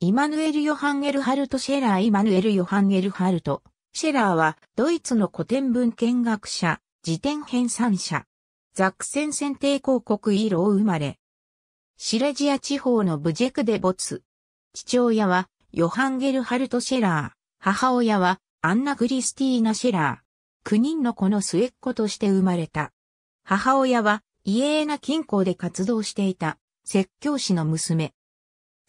イマヌエル・ヨハンゲルハルト・シェラーイマヌエル・ヨハンゲルハルト。シェラーは、ドイツの古典文献学者、辞典編纂者。ザクセン選定公国イロー生まれ。シレジア地方のブジェクで没。父親は、ヨハンゲル・ハルト・シェラー。母親は、アンナ・クリスティーナ・シェラー。9人の子の末っ子として生まれた。母親は、イエーナ近郊で活動していた、説教師の娘。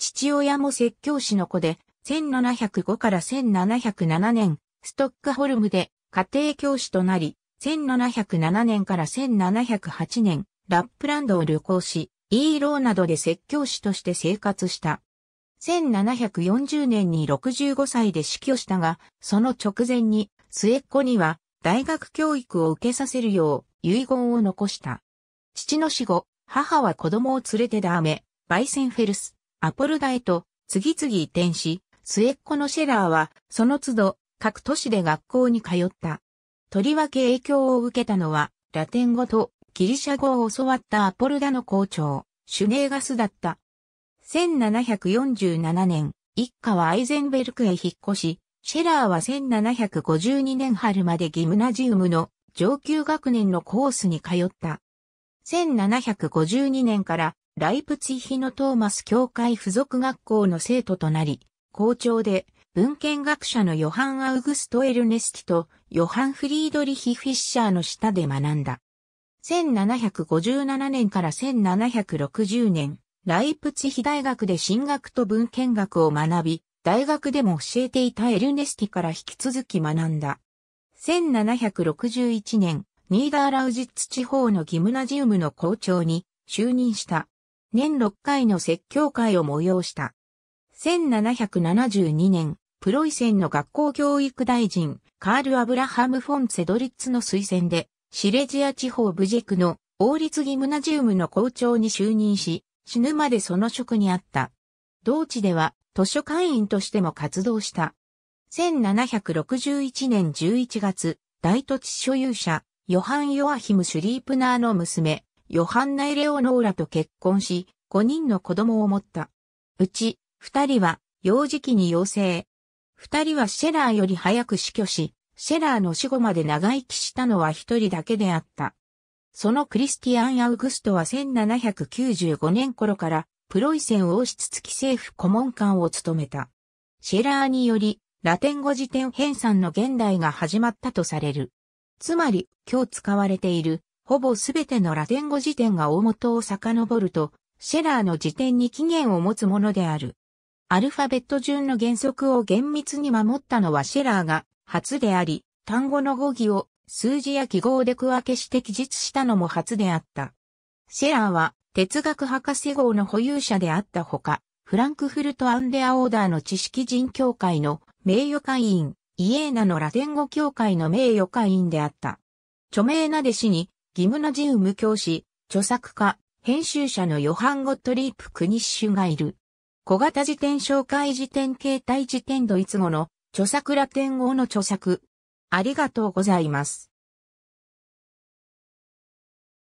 父親も説教師の子で、1705から1707年、ストックホルムで家庭教師となり、1707年から1708年、ラップランドを旅行し、イーローなどで説教師として生活した。1740年に65歳で死去したが、その直前に末っ子には大学教育を受けさせるよう遺言を残した。父の死後、母は子供を連れてダーメ、バイセンフェルス、アポルダへと次々移転し、末っ子のシェラーはその都度各都市で学校に通った。とりわけ影響を受けたのはラテン語とギリシャ語を教わったアポルダの校長、シュネーガスだった。1747年、一家はアイゼンベルクへ引っ越し、シェラーは1752年春までギムナジウムの上級学年のコースに通った。1752年からライプツィヒのトーマス教会附属学校の生徒となり、校長で文献学者のヨハン・アウグスト・エルネスティとヨハン・フリードリヒ・フィッシャーの下で学んだ。1757年から1760年、ライプツィヒ大学で進学と文献学を学び、大学でも教えていたエルネスティから引き続き学んだ。1761年、ニーダーラウジッツ地方のギムナジウムの校長に就任した。年6回の説教会を催した。1772年、プロイセンの学校教育大臣、カール・アブラハム・フォン・セドリッツの推薦で、シレジア地方ブジェクの王立ギムナジウムの校長に就任し、死ぬまでその職にあった。同地では図書館員としても活動した。1761年11月、大土地所有者、ヨハン・ヨアヒム・シュリープナーの娘、ヨハンナ・エレオノーラと結婚し、5人の子供を持った。うち、2人は、幼児期に妖精。2人はシェラーより早く死去し、シェラーの死後まで長生きしたのは1人だけであった。そのクリスティアン・アウグストは1795年頃からプロイセン王室付き政府顧問官を務めた。シェラーによりラテン語辞典編纂の現代が始まったとされる。つまり今日使われているほぼすべてのラテン語辞典が大元を遡ると、シェラーの辞典に起源を持つものである。アルファベット順の原則を厳密に守ったのはシェラーが初であり、単語の語義を数字や記号で区分けして記述したのも初であった。シェラーは哲学博士号の保有者であったほか、フランクフルト・アンデア・オーダーの知識人協会の名誉会員、イエーナのラテン語協会の名誉会員であった。著名な弟子にギムナジウム教師、著作家、編集者のヨハン・ゴットリープ・クニッシュがいる。小型辞典紹介辞典形態辞典ドイツ語の著作ラテン語の著作。ありがとうございます。